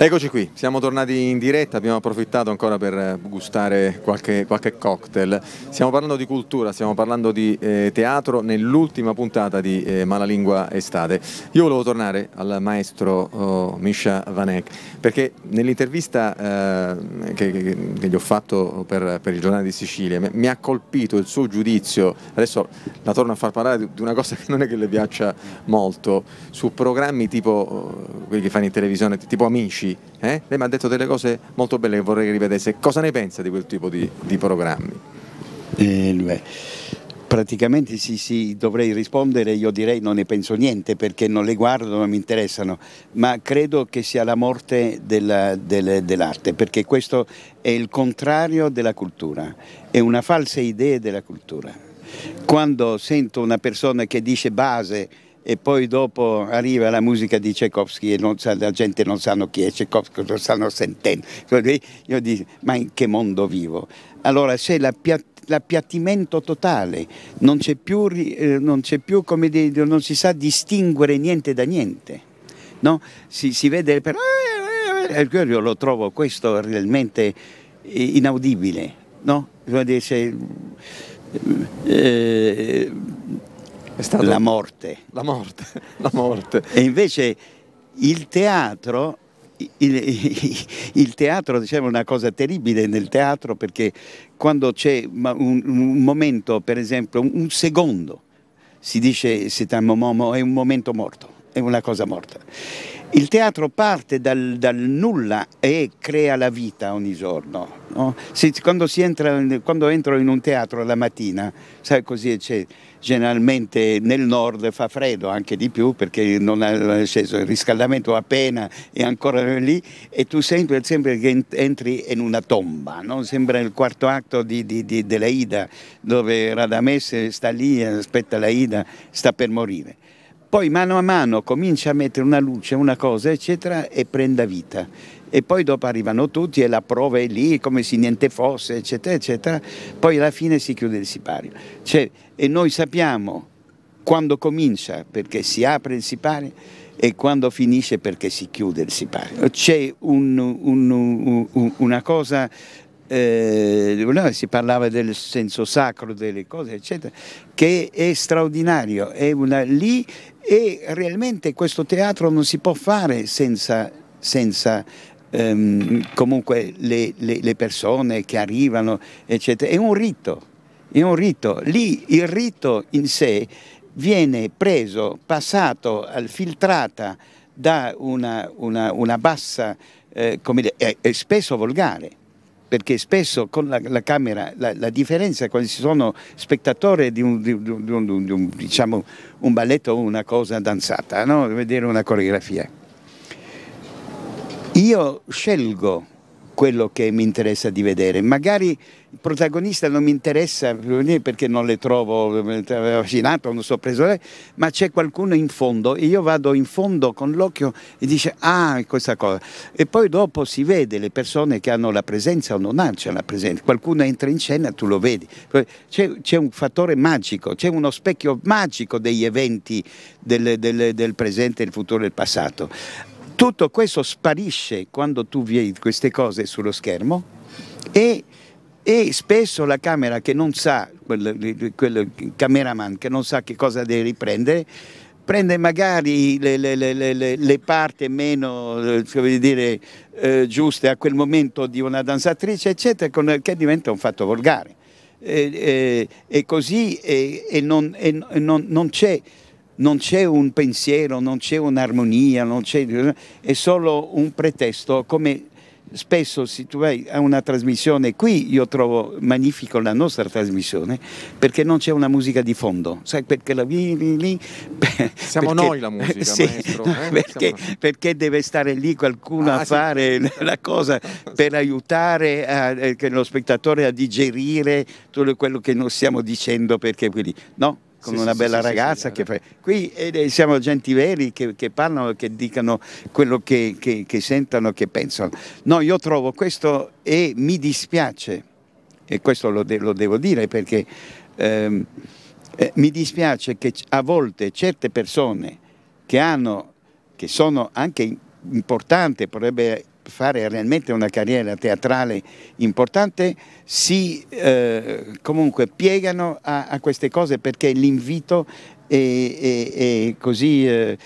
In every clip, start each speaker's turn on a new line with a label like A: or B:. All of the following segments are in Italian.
A: Eccoci qui, siamo tornati in diretta, abbiamo approfittato ancora per eh, gustare qualche, qualche cocktail. Stiamo parlando di cultura, stiamo parlando di eh, teatro nell'ultima puntata di eh, Malalingua Estate. Io volevo tornare al maestro oh, Misha Vanek perché nell'intervista eh, che, che, che, gli ho fatto per, per, il giornale di Sicilia mi ha colpito il suo giudizio, adesso la torno a far parlare di, di una cosa che non è che le piaccia molto, su programmi tipo oh, quelli che fanno in televisione, tipo Amici amici, eh? lei mi ha detto delle cose molto belle che vorrei che rivedesse. Cosa ne pensa di quel tipo di, di programmi?
B: Eh, beh,
A: praticamente sì, sì, dovrei rispondere, io
B: direi non ne penso niente perché non le guardo, non mi interessano, ma credo che sia la morte della, del, dell'arte, perché questo è il contrario della cultura, è una falsa idea della cultura. Quando sento una persona che dice base, e poi dopo arriva la musica di Tchaikovsky e sa, la gente non sa chi è Tchaikovsky, lo stanno sentendo. Cioè, io dico, ma in che mondo vivo? Allora c'è l'appiattimento totale, non, più, eh, non, più, dire, non si sa distinguere niente da niente. No? Si, si, vede per... Eh, eh, io lo trovo questo realmente inaudibile, no? Cioè, eh, stato... la morte. La morte, la morte. E invece il teatro il, il, teatro diciamo, è una cosa terribile nel teatro perché quando c'è un, un momento, per esempio un, secondo, si dice è un momento morto è una cosa morta. Il teatro parte dal, dal nulla e crea la vita ogni giorno. No? Si, quando, si entra, quando, entro in un teatro la mattina, sai così, c'è, generalmente nel nord fa freddo anche di più perché non è sceso il riscaldamento appena è ancora lì e tu senti sempre che entri in una tomba, no? sembra il quarto atto di, di, di, della Ida dove Radames sta lì, aspetta la Ida, sta per morire poi mano a mano comincia a mettere una luce, una cosa, eccetera, e prenda vita. E poi dopo arrivano tutti e la prova è lì, come se niente fosse, eccetera, eccetera. Poi alla fine si chiude il sipario. Cioè, e noi sappiamo quando comincia perché si apre il sipario e quando finisce perché si chiude il sipario. C'è un, un, un, una cosa eh, si parlava del senso sacro delle cose, eccetera, che è straordinario, è una, lì e realmente questo teatro non si può fare senza, senza ehm, comunque le, le, le, persone che arrivano, eccetera. È un rito, è un rito. Lì il rito in sé viene preso, passato, al filtrata da una, una, una bassa, eh, come dire, è, è spesso volgare perché spesso con la, la camera la, la, differenza quando si sono spettatore di un, di un, di un, di un diciamo, balletto o una cosa danzata, no? vedere una coreografia. Io scelgo quello che mi interessa di vedere. Magari il protagonista non mi interessa perché non le trovo vaccinato, non so preso, ma c'è qualcuno in fondo e io vado in fondo con l'occhio e dice ah questa cosa. E poi dopo si vede le persone che hanno la presenza o non hanno la presenza. Qualcuno entra in scena, tu lo vedi. C'è, c'è un fattore magico, c'è uno specchio magico degli eventi del, del, del presente, del futuro e del passato. Tutto questo sparisce quando tu vedi queste cose sullo schermo e, e spesso la camera che non sa, quel, quel cameraman che non sa che cosa deve riprendere, prende magari le, le, le, le parti meno eh, dire, eh, giuste a quel momento di una danzatrice, eccetera, con, che diventa un fatto volgare. E, e, e così e, non, non, non c'è non c'è un pensiero, non c'è un'armonia, non c'è, è solo un pretesto come spesso se tu vai a una trasmissione, qui io trovo magnifico la nostra trasmissione, perché non c'è una musica di fondo, sai perché la lì, lì Siamo perché, noi la musica, sì, maestro. Eh? Perché, perché, deve stare lì qualcuno ah, a fare la cosa per aiutare a, eh, lo spettatore a digerire tutto quello che noi stiamo dicendo, perché quindi, no, con sì, una sì, bella sì, ragazza che fa... Qui eh, eh siamo gente veri che, che, parlano, che dicano quello che, che, che sentono, che pensano. No, io trovo questo e mi dispiace, e questo lo, de lo devo dire perché ehm, eh, mi dispiace che a volte certe persone che hanno, che sono anche importanti, potrebbe fare realmente una carriera teatrale importante si eh, comunque piegano a, a, queste cose perché l'invito è, è, è così eh,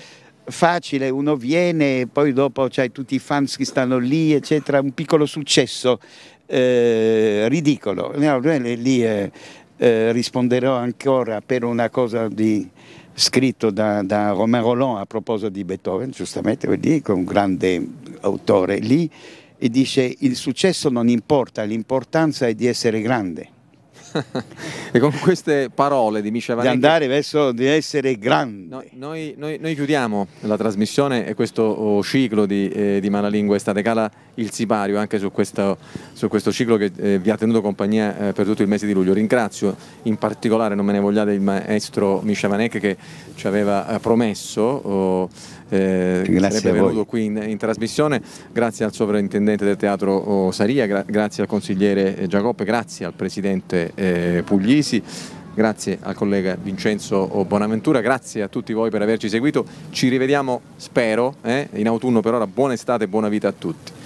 B: facile, uno viene, e poi dopo c'hai tutti i fans che stanno lì, eccetera, un piccolo successo eh, ridicolo. No, lì eh, eh, risponderò ancora per una cosa di scritto da, da Romain Roland a proposito di Beethoven, giustamente, che è un grande autore lì, e dice il successo non importa, l'importanza è di essere grande.
A: e con queste parole di Michel Vanelli... Di andare verso di essere grande. No, noi, noi, noi, chiudiamo la trasmissione e questo oh, ciclo di, eh, di Malalingua Estate Cala il sipario anche su questo, su questo ciclo che eh, vi ha tenuto compagnia eh, per tutto il mese di luglio. Ringrazio in particolare, non me ne vogliate, il maestro Misciavanec che ci aveva eh, promesso, oh, eh, sarebbe venuto qui in, in, trasmissione, grazie al sovrintendente del teatro oh, Saria, gra grazie al consigliere eh, Giacoppe, grazie al presidente eh, Puglisi grazie al collega Vincenzo oh, Bonaventura, grazie a tutti voi per averci seguito, ci rivediamo spero eh, in autunno per ora, buona estate e buona vita a tutti.